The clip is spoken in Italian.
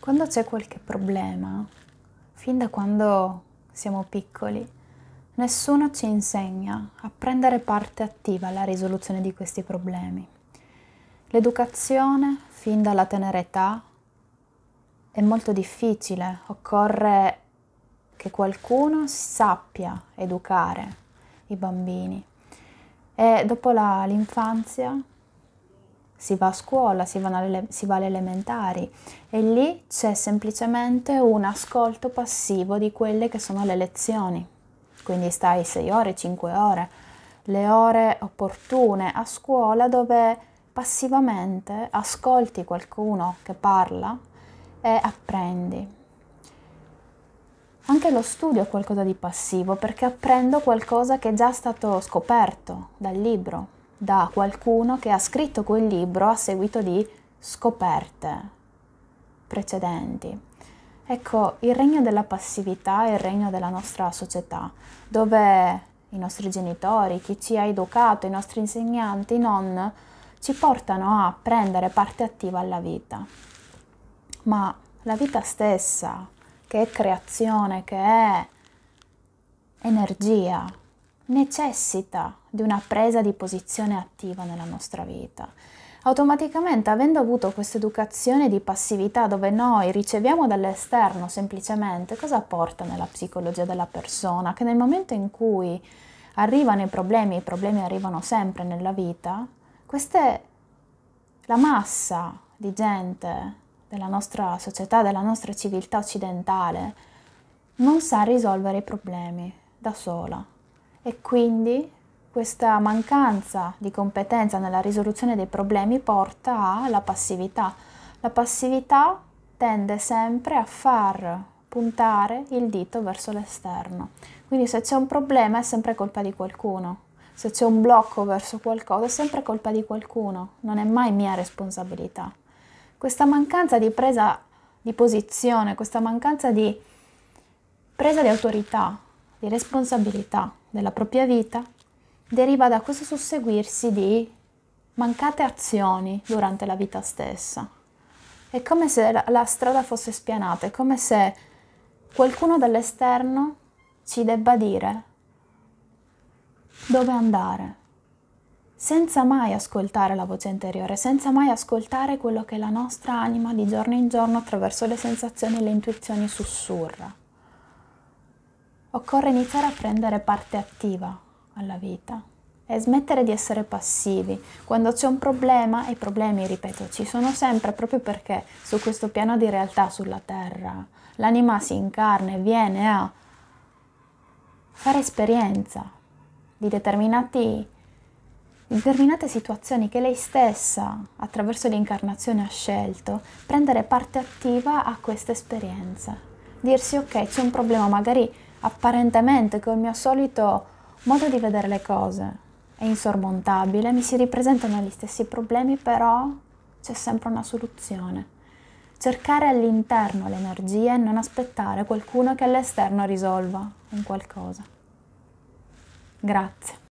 Quando c'è qualche problema, fin da quando siamo piccoli, nessuno ci insegna a prendere parte attiva alla risoluzione di questi problemi. L'educazione, fin dalla tenera età, è molto difficile, occorre che qualcuno sappia educare i bambini. E dopo l'infanzia si va a scuola, si va, alle, si va alle elementari e lì c'è semplicemente un ascolto passivo di quelle che sono le lezioni. Quindi stai 6 ore, 5 ore, le ore opportune a scuola dove passivamente ascolti qualcuno che parla e apprendi. Anche lo studio è qualcosa di passivo perché apprendo qualcosa che è già stato scoperto dal libro da qualcuno che ha scritto quel libro a seguito di scoperte precedenti. Ecco, il regno della passività è il regno della nostra società, dove i nostri genitori, chi ci ha educato, i nostri insegnanti non ci portano a prendere parte attiva alla vita. Ma la vita stessa, che è creazione, che è energia, necessita di una presa di posizione attiva nella nostra vita. Automaticamente, avendo avuto questa educazione di passività dove noi riceviamo dall'esterno semplicemente, cosa porta nella psicologia della persona? Che nel momento in cui arrivano i problemi, i problemi arrivano sempre nella vita, queste, la massa di gente della nostra società, della nostra civiltà occidentale, non sa risolvere i problemi da sola e quindi questa mancanza di competenza nella risoluzione dei problemi porta alla passività. La passività tende sempre a far puntare il dito verso l'esterno. Quindi se c'è un problema è sempre colpa di qualcuno. Se c'è un blocco verso qualcosa è sempre colpa di qualcuno, non è mai mia responsabilità. Questa mancanza di presa di posizione, questa mancanza di presa di autorità di responsabilità della propria vita deriva da questo susseguirsi di mancate azioni durante la vita stessa. È come se la, strada fosse spianata, è come se qualcuno dall'esterno ci debba dire dove andare, senza mai ascoltare la voce interiore, senza mai ascoltare quello che la nostra anima di giorno in giorno attraverso le sensazioni e le intuizioni sussurra. Occorre iniziare a prendere parte attiva alla vita e smettere di essere passivi. Quando c'è un problema, e i problemi, ripeto, ci sono sempre proprio perché su questo piano di realtà, sulla Terra, l'anima si incarna e viene a fare esperienza di, di determinate situazioni che lei stessa, attraverso l'incarnazione, ha scelto, prendere parte attiva a questa esperienza, Dirsi ok, c'è un problema, magari apparentemente col mio solito modo di vedere le cose è insormontabile, mi si ripresentano gli stessi problemi, però c'è sempre una soluzione. Cercare all'interno le energie e non aspettare qualcuno che all'esterno risolva un qualcosa. Grazie.